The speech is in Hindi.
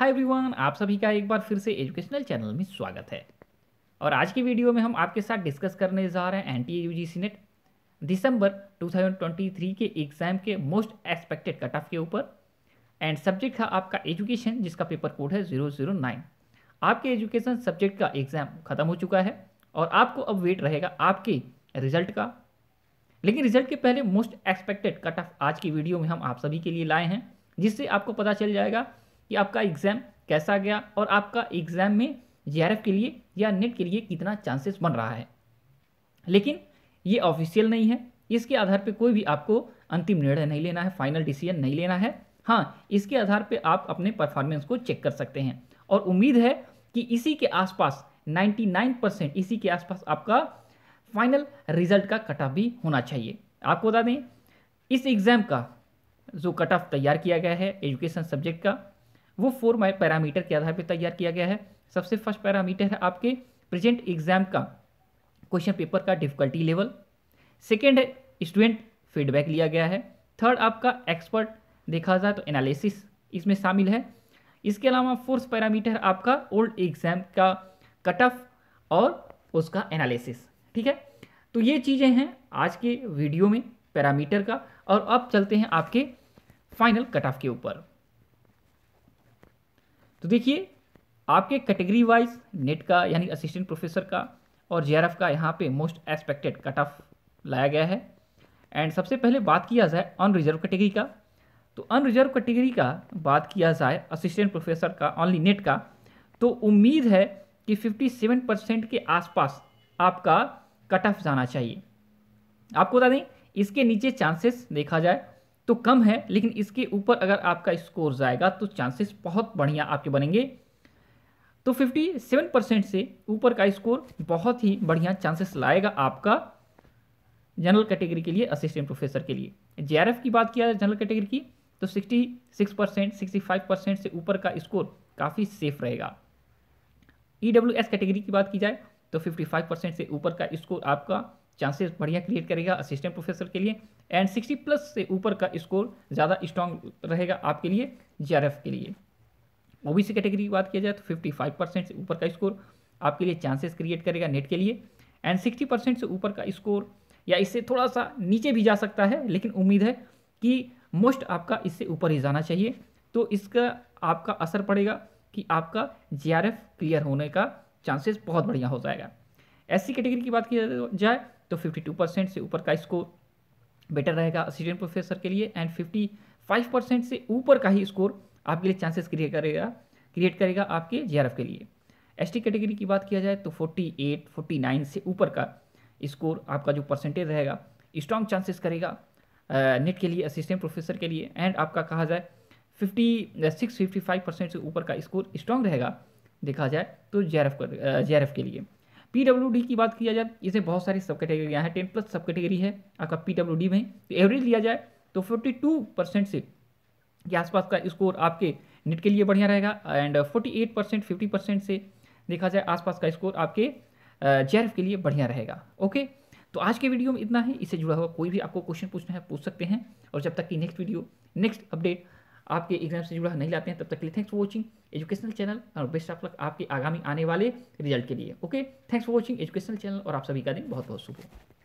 हाय एवरीवन आप सभी का एक बार फिर से एजुकेशनल चैनल में स्वागत है और आज की वीडियो में हम आपके साथ डिस्कस करने जा रहे हैं N T U G C NET दिसंबर 2023 के एग्ज़ाम के मोस्ट एक्सपेक्टेड कट ऑफ के ऊपर एंड सब्जेक्ट था आपका एजुकेशन जिसका पेपर कोड है जीरो जीरो नाइन आपके एजुकेशन सब्जेक्ट का एग्ज़ाम ख़त्म हो चुका है और आपको अब वेट रहेगा आपके रिजल्ट का लेकिन रिजल्ट के पहले मोस्ट एक्सपेक्टेड कट ऑफ आज की वीडियो में हम आप सभी के लिए लाए हैं जिससे आपको पता चल जाएगा कि आपका एग्ज़ाम कैसा गया और आपका एग्ज़ाम में जे के लिए या नेट e के लिए कितना चांसेस बन रहा है लेकिन ये ऑफिशियल नहीं है इसके आधार पे कोई भी आपको अंतिम निर्णय नहीं लेना है फाइनल डिसीजन नहीं लेना है हाँ इसके आधार पे आप अपने परफॉर्मेंस को चेक कर सकते हैं और उम्मीद है कि इसी के आसपास 99 परसेंट इसी के आसपास आपका फाइनल रिजल्ट का कट ऑफ भी होना चाहिए आपको बता दें इस एग्ज़ाम का जो कट ऑफ तैयार किया गया है एजुकेशन सब्जेक्ट का वो फोर पैरामीटर के आधार पर तैयार किया गया है सबसे फर्स्ट पैरामीटर है आपके प्रेजेंट एग्जाम का क्वेश्चन पेपर का डिफिकल्टी लेवल सेकेंड है स्टूडेंट फीडबैक लिया गया है थर्ड आपका एक्सपर्ट देखा जाए तो एनालिसिस इसमें शामिल है इसके अलावा फोर्थ पैरामीटर आपका ओल्ड एग्जाम का कट ऑफ और उसका एनालिसिस ठीक है तो ये चीज़ें हैं आज के वीडियो में पैरामीटर का और अब चलते हैं आपके फाइनल कट ऑफ के ऊपर तो देखिए आपके कैटेगरी वाइज नेट का यानी असिस्टेंट प्रोफेसर का और जे का यहाँ पे मोस्ट एक्सपेक्टेड कट ऑफ लाया गया है एंड सबसे पहले बात किया जाए अनरिजर्व कैटेगरी का तो अनरिजर्व कैटेगरी का बात किया जाए असिस्टेंट प्रोफेसर का ऑनली नेट का तो उम्मीद है कि 57 परसेंट के आसपास आपका कट ऑफ जाना चाहिए आपको बता दें इसके नीचे चांसेस देखा जाए तो कम है लेकिन इसके ऊपर अगर आपका स्कोर जाएगा तो चांसेस बहुत बढ़िया आपके बनेंगे तो 57 परसेंट से ऊपर का स्कोर बहुत ही बढ़िया चांसेस लाएगा आपका जनरल कैटेगरी के लिए असिस्टेंट प्रोफेसर के लिए जे की बात किया जाए जनरल कैटेगरी की तो 66 परसेंट सिक्सटी परसेंट से ऊपर का स्कोर काफ़ी सेफ रहेगा ई e कैटेगरी की बात की जाए तो 55 परसेंट से ऊपर का स्कोर आपका चांसेस बढ़िया क्रिएट करेगा असिस्टेंट प्रोफेसर के लिए एंड सिक्सटी प्लस से ऊपर का स्कोर ज़्यादा स्ट्रांग रहेगा आपके लिए जे के लिए ओबीसी कैटेगरी की बात किया जाए तो फिफ्टी फाइव परसेंट से ऊपर का स्कोर आपके लिए चांसेस क्रिएट करेगा नेट के लिए एंड सिक्सटी परसेंट से ऊपर का स्कोर या इससे थोड़ा सा नीचे भी जा सकता है लेकिन उम्मीद है कि मोस्ट आपका इससे ऊपर ही जाना चाहिए तो इसका आपका असर पड़ेगा कि आपका जे क्लियर होने का चांसेस बहुत बढ़िया हो जाएगा एस कैटेगरी की बात की जाए तो- तो 52 परसेंट से ऊपर का स्कोर बेटर रहेगा असिस्टेंट प्रोफेसर के लिए एंड 55 परसेंट से ऊपर का ही स्कोर आपके लिए चांसेस क्रिएट करेगा क्रिएट करेगा आपके जे के लिए एस कैटेगरी की बात किया जाए तो 48, 49 से ऊपर का स्कोर आपका जो परसेंटेज रहेगा स्ट्रॉन्ग चांसेस करेगा नेट के लिए असिस्टेंट प्रोफेसर के लिए एंड आपका कहा जाए fifty six fifty five percent से ऊपर का स्कोर स्ट्रॉन्ग रहेगा देखा जाए तो जे आर एफ के लिए पी की बात किया जाए इसे बहुत सारी सब कैटेगरी यहाँ टेन प्लस सब कैटेगरी है आपका पी में तो एवरेज लिया जाए तो फोर्टी टू परसेंट से के आसपास का स्कोर आपके नेट के लिए बढ़िया रहेगा and forty eight percent fifty percent से देखा जाए आसपास का स्कोर आपके जे के लिए बढ़िया रहेगा ओके तो आज के वीडियो में इतना है इससे जुड़ा हुआ कोई भी आपको क्वेश्चन पूछना है पूछ सकते हैं और जब तक कि नेक्स्ट वीडियो नेक्स्ट अपडेट आपके एग्जाम से जुड़ा नहीं लाते हैं तब तक के लिए thanks for watching educational channel और बेस्ट ऑफ लक आपके आगामी आने वाले रिजल्ट के लिए okay thanks for watching educational channel और आप सभी का दिन बहुत बहुत शुभ